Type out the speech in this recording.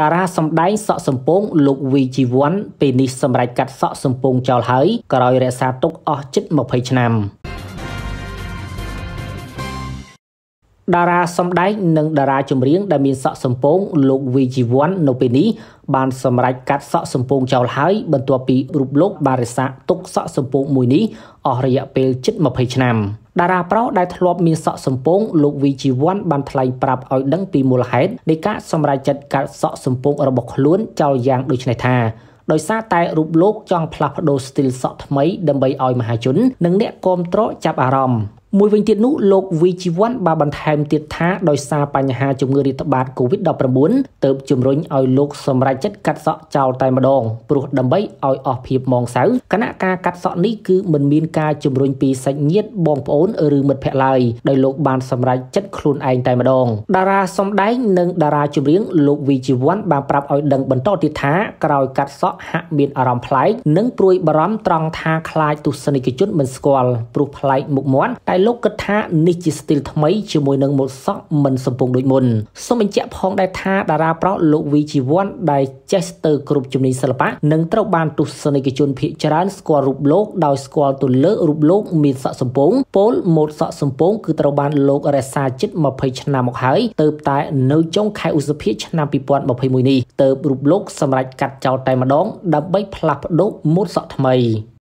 តារាសម្ដែងសក់សំពងលោកវីជីវ័នពេលនេះសម្រេចកាត់សក់សំពងចោលហើយ ក្រោយរក្សាទុកអស់ជិត20ឆ្នាំតារាសម្ដែងនិង តារាចម្រៀងដែលមានសក់សំពងលោកវីជីវ័ននៅពេលនេះបានសម្រេចកាត់សក់សំពងចោលហើយ បន្ទាប់ពីរូបលោក បានរក្សាទុកសក់សំពងមួយនេះអស់រយៈពេលជិត20ឆ្នាំ។តារាប្រុសដែលធ្លាប់មានសក់សំពងលោកវីជីវ័នបានថ្លែងប្រាប់ឲ្យដឹងពីមូលហេតុនៃការសម្រេចចិត្តកាត់សក់សំពងរបស់ខ្លួនចោលយ៉ាងដូចនេះថាដោយសារតែរូបលោកចង់ផ្លាស់ប្ដូរស្ទីលសក់ថ្មីដើម្បីឲ្យមហាជននិងអ្នកគាំទ្រចាប់អារម្មណ៍មួយវិញទៀតនោះលោកវីជីវ័នបានបន្ថែមទៀតថាដោយសារបញ្ហាជំងឺរាតត្បាត COVID-19 ទើបជំរុញឲ្យលោកសម្រេចចិត្តកាត់សក់ចោលតែម្ដងព្រោះដើម្បីឲ្យអស់ភាពមងសៅគណៈការកាត់សក់នេះគឺមិនមានការជំរុញពីសាច់ញាតិបងប្អូនឬមិត្តភ័ក្តិឡើយដោយលោកបានសម្រេចចិត្តខ្លួនឯងតែម្ដង តារាសម្ដែងនិងតារាចម្រៀងលោកវីជីវ័នបានប្រាប់ឲ្យដឹងបន្តទៀតថាក្រោយកាត់សក់ហាក់មានអារម្មណ៍ប្លែកនិងព្រួយបារម្ភត្រង់ថាខ្លាចទស្សនិកជនមិនស្គាល់ព្រោះប្លែកមុខមាត់តែលោកគិតថានេះជាស្ទីលថ្មីជាមួយនឹងម៉ូដសក់មិនសំពងដូចមុនសូមបញ្ជាក់ផងដែរថាតារាប្រុសលោកវីជីវ័នដែលចេះស្ទើរគ្រប់ជំនាញសិល្បៈនិងត្រូវបានទស្សនិកជនភាគច្រើនស្គាល់រូបលោកដោយស្គាល់ទៅលើរូបលោកមានសក់សំពងពោលម៉ូដសក់សំពងគឺត្រូវបានលោករក្សាជិត20ឆ្នាំមកហើយទៅតែនៅចុងខែឧសភាឆ្នាំ2021នេះទៅរូបលោកសម្រាប់កាត់ចោលតែម្ដង ដើម្បីផ្លាស់ប្ដូរម៉ូដសក់ថ្មី